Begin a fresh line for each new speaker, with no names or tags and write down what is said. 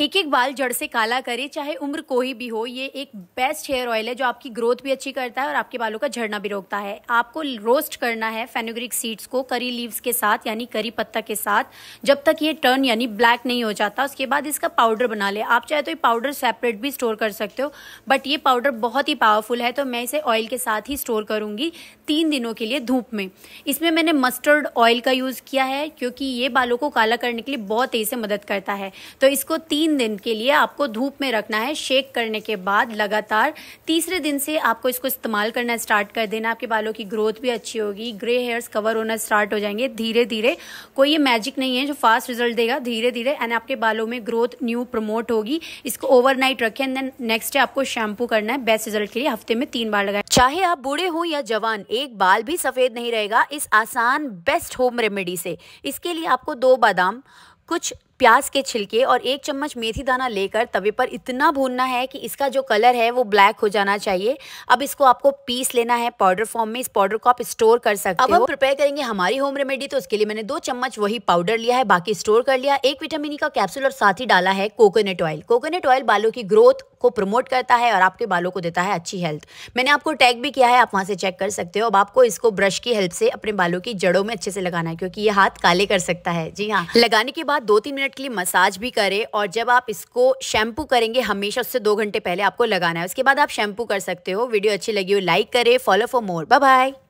एक एक बाल जड़ से काला करे चाहे उम्र कोई भी हो ये एक बेस्ट हेयर ऑयल है जो आपकी ग्रोथ भी अच्छी करता है और आपके बालों का झड़ना भी रोकता है आपको रोस्ट करना है फेनोग्रिक सीड्स को करी लीव्स के साथ यानी करी पत्ता के साथ जब तक ये टर्न यानी ब्लैक नहीं हो जाता उसके बाद इसका पाउडर बना ले आप चाहे तो ये पाउडर सेपरेट भी स्टोर कर सकते हो बट ये पाउडर बहुत ही पावरफुल है तो मैं इसे ऑयल के साथ ही स्टोर करूंगी तीन दिनों के लिए धूप में इसमें मैंने मस्टर्ड ऑयल का यूज़ किया है क्योंकि ये बालों को काला करने के लिए बहुत तेज़ से मदद करता है तो इसको तीन तीन दिन के लिए आपको धूप में रखना है शेक करने के बाद लगातार तीसरे दिन से आपको इसको इस्तेमाल करना स्टार्ट कर देना आपके बालों की ग्रोथ भी अच्छी होगी ग्रे हेयर्स कवर होना स्टार्ट हो जाएंगे धीरे धीरे कोई ये मैजिक नहीं है जो फास्ट रिजल्ट देगा धीरे धीरे एंड आपके बालों में ग्रोथ न्यू प्रमोट होगी इसको ओवरनाइट रखें एंड देन नेक्स्ट डे आपको शैम्पू करना है बेस्ट रिजल्ट के लिए हफ्ते में तीन बार लगाए चाहे आप बूढ़े हो या जवान एक बाल भी सफेद नहीं रहेगा इस आसान बेस्ट होम रेमेडी से इसके लिए आपको दो बादाम कुछ प्याज के छिलके और एक चम्मच मेथी दाना लेकर तवे पर इतना भूनना है कि इसका जो कलर है वो ब्लैक हो जाना चाहिए अब इसको आपको पीस लेना है पाउडर फॉर्म में इस पाउडर को आप स्टोर कर सकते अब हो अब प्रिपेयर करेंगे हमारी होम रेमेडी तो उसके लिए मैंने दो चम्मच वही पाउडर लिया है बाकी स्टोर कर लिया एक विटामिन e का कैप्सूल और साथ ही डाला है कोकोनट ऑयल कोकोनट ऑयल बालों की ग्रोथ को प्रमोट करता है और आपके बालों को देता है अच्छी हेल्थ मैंने आपको टैग भी किया है आप वहाँ से चेक कर सकते हो अब आपको इसको ब्रश की हेल्प से अपने बालों की जड़ों में अच्छे से लगाना है क्योंकि ये हाथ काले कर सकता है जी हाँ लगाने के बाद दो तीन मिनट के लिए मसाज भी करें और जब आप इसको शैम्पू करेंगे हमेशा उससे दो घंटे पहले आपको लगाना है उसके बाद आप शैम्पू कर सकते हो वीडियो अच्छी लगी हो लाइक करें follow for more bye bye